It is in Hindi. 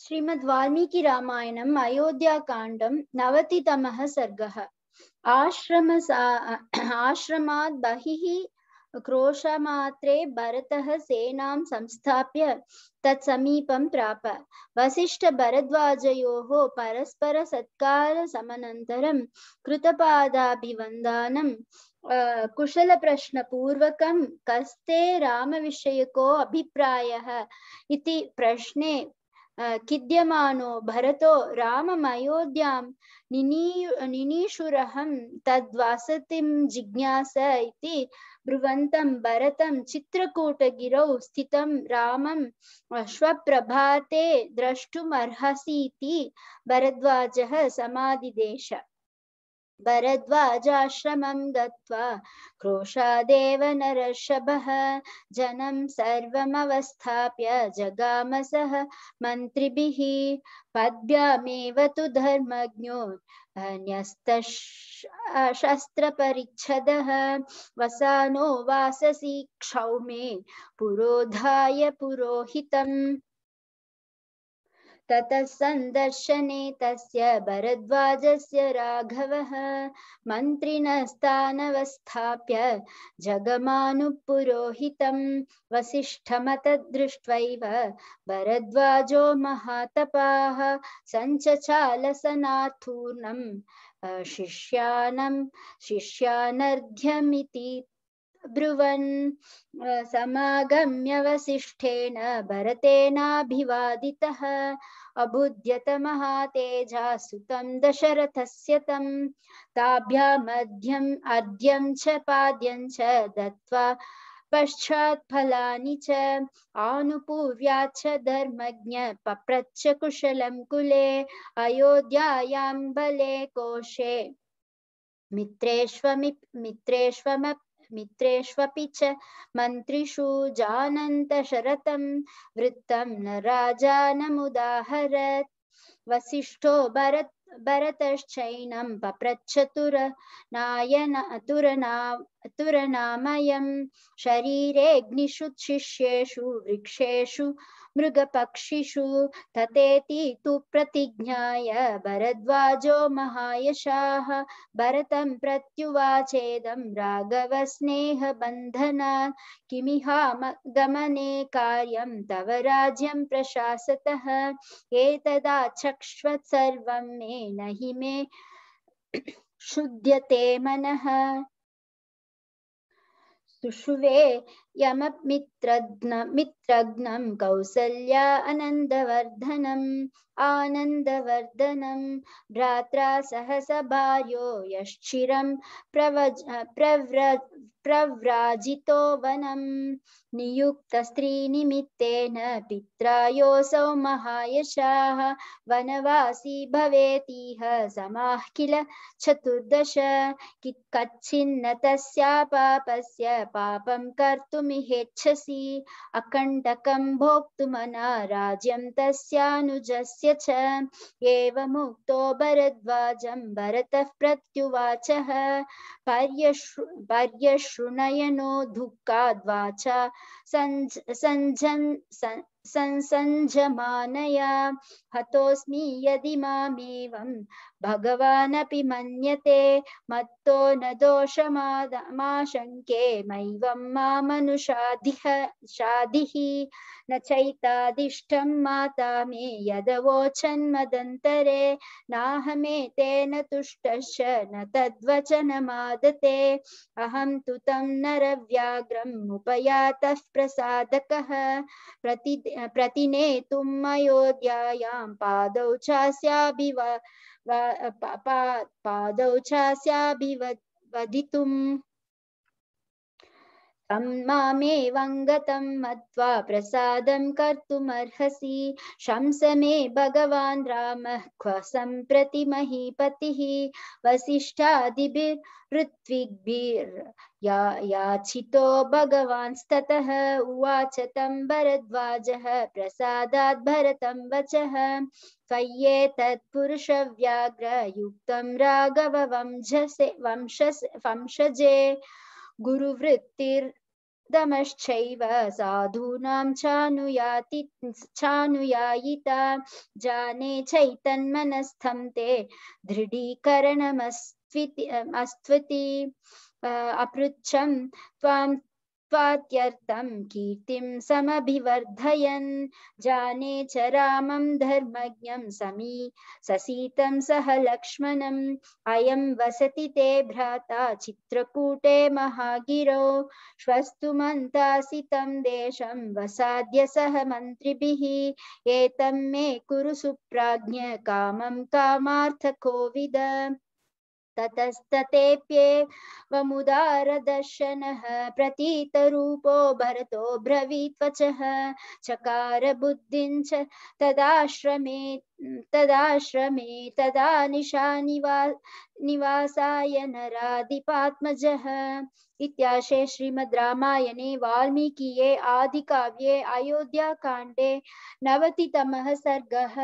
श्रीमद् वाल्मीकि रामायणम् अयोध्याकाण्डं नवतितमः सर्गः आश्रम आश्रमात् बहिः क्रोशमात्रे भरतः सेनां संस्थाप्य तत्समीपं प्राप वसिष्ठभरद्वाजयोः परस्परसत्कारसमनन्तरं कृतपादाभिवन्दानं कुशलप्रश्नपूर्वकं कस्ते रामविषयको अभिप्रायः इति प्रश्ने किद्यमानो भरतो राममयोध्यां निनी निनीषुरहं तद्वासतिं जिज्ञास इति ब्रुवन्तं भरतं चित्रकूटगिरौ स्थितं रामं श्वप्रभाते द्रष्टुमर्हसीति भरद्वाजः समादिदेश भरद्वाजाश्रमं गत्वा क्रोशादेव नरषभः जनं सर्वमवस्थाप्य जगाम सह मन्त्रिभिः पद्भ्यामेव तु धर्मज्ञो शस्त्रपरिच्छदः वसानो वाससि क्षौमे पुरोधाय पुरोहितम् तत संदर्शने तस्य भरद्वाजस्य राघवः मन्त्रिणस्तानवस्थाप्य जगमानुपुरोहितं वसिष्ठमतदृष्ट्वैव भरद्वाजो महातपाः सञ्चचालसनाथूर्णं शिष्यानं शिष्यानर्घ्यमिति ब्रुवन् समागम्यवसिष्ठेन भरतेनाभिवादितः अबुध्यतमः तेजासुतं दशरथस्य तं ताभ्यामध्यम् अद्यं च पाद्यं च दत्त्वा पश्चात्फलानि च आनुपूर्व्याच्च धर्मज्ञ पप्रच्छ कुशलं कुले अयोध्यायां बले कोशे मित्रेष्वमि मित्रेष्वमपि मित्रेष्वपि च मन्त्रिषु जानन्तशरतं वृत्तं न राजानमुदाहरत् वसिष्ठो भरत् भरतश्चैनं पप्रच्छतुर नायनतुरना तुरनामयं शरीरेऽग्निषुच्छिष्येषु वृक्षेषु मृगपक्षिषु तथेति तु प्रतिज्ञाय भरद्वाजो महायशाः भरतं प्रत्युवाचेदं राघवस्नेहबन्धनात् किमिहागमने कार्यं तव राज्यं प्रशासतः एतदा चक्ष्व मे नहि मे शुध्यते मनः सुषुवे यममित्रघ्न मित्रघ्नं कौसल्या आनंदवर्धन आनंदवर्धन भ्रात्र सहस भार्यो यश्चिरं प्रव्रज प्रव्र प्रव्राजितो वनं नियुक्तस्त्रीनिमित्तेन पित्रायोऽसौ महायशाः वनवासी भवेतिह समाः किल चतुर्दश कच्छिन्न तस्या पापस्य पापं कर्तुमिहेच्छसि अकण्टकं भोक्तुमनाराज्यं तस्यानुजस्य च एवमुक्तो भरद्वाजं भरतः प्रत्युवाचः पर्यश्रु पर्यश्रु अश्रुनयनो दुःखाद्वाचा सञ्झन् सं, संसञ्जमानया हतोऽस्मि यदि मामेवं भगवानपि मन्यते मत्तो न दोषमाशङ्के मैवं मामनुषादिह शाधिः न चैतादिष्टं माता मे यदवोचन्मदन्तरे नाहमेतेन तुष्टश्च न तद्वचनमादते अहं तु तं उपयातः प्रसादकः प्रति प्रतिनेतुं मयोध्यायां पादौ चास्याभिव पादौ चास्याभिवधितुम् तं मामेवङ्गतं मत्वा प्रसादं कर्तुमर्हसि शंस मे भगवान् रामः क्व सम्प्रति महीपतिः वसिष्ठादिभिर्पृत्विग्भिर्या याचितो भगवांस्ततः उवाच तं भरद्वाजः प्रसादात् भरतं वचः राघव वंशसे वंशस वंशजे गुरुवृत्तिर्दमश्चैव साधूनां चानुयाति चानुयायिता जाने चैतन्मनस्थं ते दृढीकरणमस्त्विति अस्त्वति अपृच्छं त्वां स्वात्यर्थं कीर्तिं समभिवर्धयन् जाने च रामं धर्मज्ञं समी ससीतं सह लक्ष्मणम् अयं वसति ते भ्राता चित्रकूटे महागिरो श्वस्तु मन्तासितं देशं वसाद्य सह मन्त्रिभिः एतं मे कुरु सुप्राज्ञ कामं कामार्थकोविद प्रतीत प्रतीतरूपो भरतो ब्रवीत्वचः चकार बुद्धिं तदाश्रमे तदाश्रमे तदा निशा निवा निवासाय इशे इत्याशे श्रीमद् रामायणे वाल्मीकिये आदिकाव्ये अयोध्याकाण्डे नवतितमः सर्गः